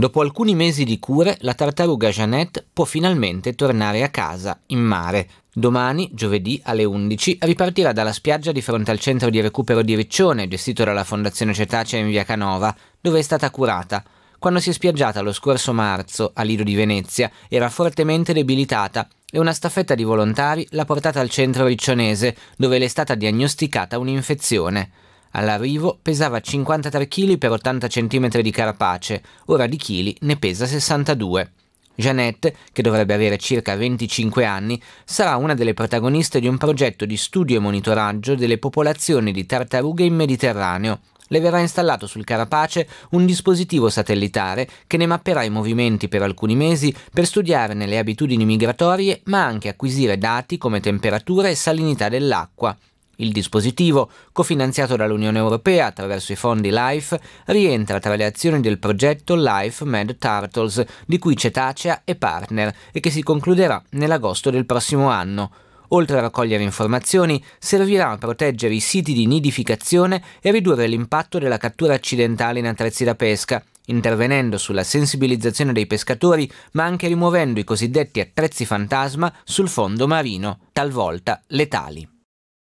Dopo alcuni mesi di cure, la tartaruga Jeannette può finalmente tornare a casa, in mare. Domani, giovedì, alle 11, ripartirà dalla spiaggia di fronte al centro di recupero di Riccione, gestito dalla Fondazione Cetacea in via Canova, dove è stata curata. Quando si è spiaggiata lo scorso marzo, a Lido di Venezia, era fortemente debilitata e una staffetta di volontari l'ha portata al centro riccionese, dove le è stata diagnosticata un'infezione. All'arrivo pesava 53 kg per 80 cm di carapace, ora di chili ne pesa 62. Jeannette, che dovrebbe avere circa 25 anni, sarà una delle protagoniste di un progetto di studio e monitoraggio delle popolazioni di tartarughe in Mediterraneo. Le verrà installato sul carapace un dispositivo satellitare che ne mapperà i movimenti per alcuni mesi per studiarne le abitudini migratorie ma anche acquisire dati come temperatura e salinità dell'acqua. Il dispositivo, cofinanziato dall'Unione Europea attraverso i fondi LIFE, rientra tra le azioni del progetto LIFE Mad Turtles, di cui Cetacea è partner e che si concluderà nell'agosto del prossimo anno. Oltre a raccogliere informazioni, servirà a proteggere i siti di nidificazione e a ridurre l'impatto della cattura accidentale in attrezzi da pesca, intervenendo sulla sensibilizzazione dei pescatori, ma anche rimuovendo i cosiddetti attrezzi fantasma sul fondo marino, talvolta letali.